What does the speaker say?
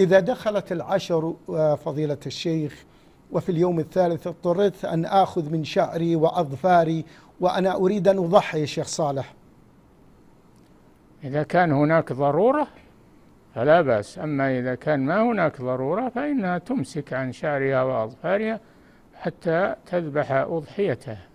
إذا دخلت العشر آه، فضيلة الشيخ وفي اليوم الثالث اضطررت أن آخذ من شعري وأظفاري وأنا أريد أن أضحي الشيخ صالح إذا كان هناك ضرورة فلا بأس أما إذا كان ما هناك ضرورة فإنها تمسك عن شعرها وأظفارها حتى تذبح أضحيتها